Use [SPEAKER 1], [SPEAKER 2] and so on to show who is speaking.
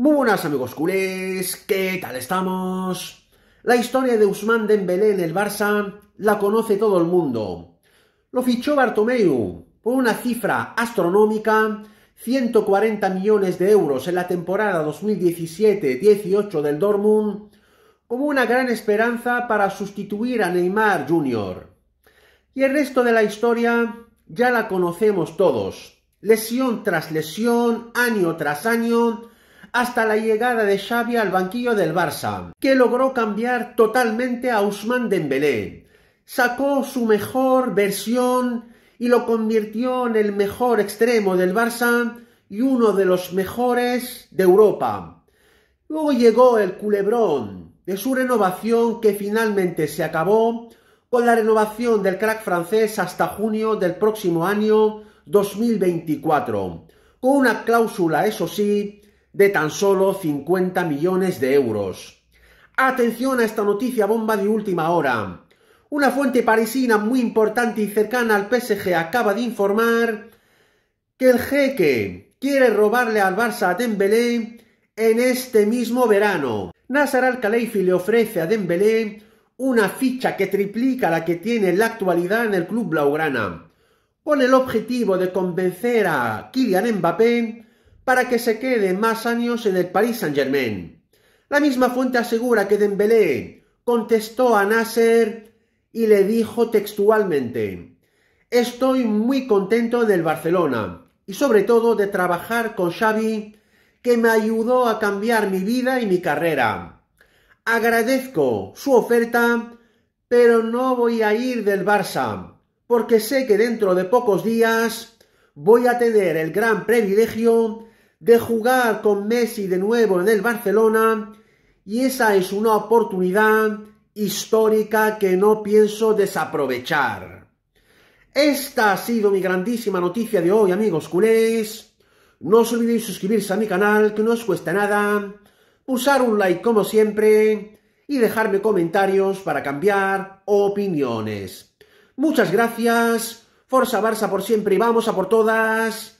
[SPEAKER 1] Muy buenas amigos culés, ¿qué tal estamos? La historia de Usman Dembélé en el Barça la conoce todo el mundo. Lo fichó Bartomeu por una cifra astronómica, 140 millones de euros en la temporada 2017-18 del Dortmund, como una gran esperanza para sustituir a Neymar Jr. Y el resto de la historia ya la conocemos todos. Lesión tras lesión, año tras año, hasta la llegada de Xavi al banquillo del Barça, que logró cambiar totalmente a Usman Dembélé. Sacó su mejor versión y lo convirtió en el mejor extremo del Barça y uno de los mejores de Europa. Luego llegó el culebrón de su renovación que finalmente se acabó con la renovación del crack francés hasta junio del próximo año 2024, con una cláusula, eso sí, de tan solo 50 millones de euros. Atención a esta noticia bomba de última hora. Una fuente parisina muy importante y cercana al PSG acaba de informar que el jeque quiere robarle al Barça a Dembélé en este mismo verano. ...Nasar Al-Khelaifi le ofrece a Dembélé una ficha que triplica la que tiene en la actualidad en el club blaugrana, con el objetivo de convencer a Kylian Mbappé para que se quede más años en el Paris Saint-Germain. La misma fuente asegura que Dembélé contestó a Nasser y le dijo textualmente: "Estoy muy contento del Barcelona y sobre todo de trabajar con Xavi, que me ayudó a cambiar mi vida y mi carrera. Agradezco su oferta, pero no voy a ir del Barça, porque sé que dentro de pocos días voy a tener el gran privilegio de jugar con Messi de nuevo en el Barcelona y esa es una oportunidad histórica que no pienso desaprovechar. Esta ha sido mi grandísima noticia de hoy, amigos culés. No os olvidéis suscribirse a mi canal, que no os cuesta nada, usar un like como siempre y dejarme comentarios para cambiar opiniones. Muchas gracias, Forza Barça por siempre y vamos a por todas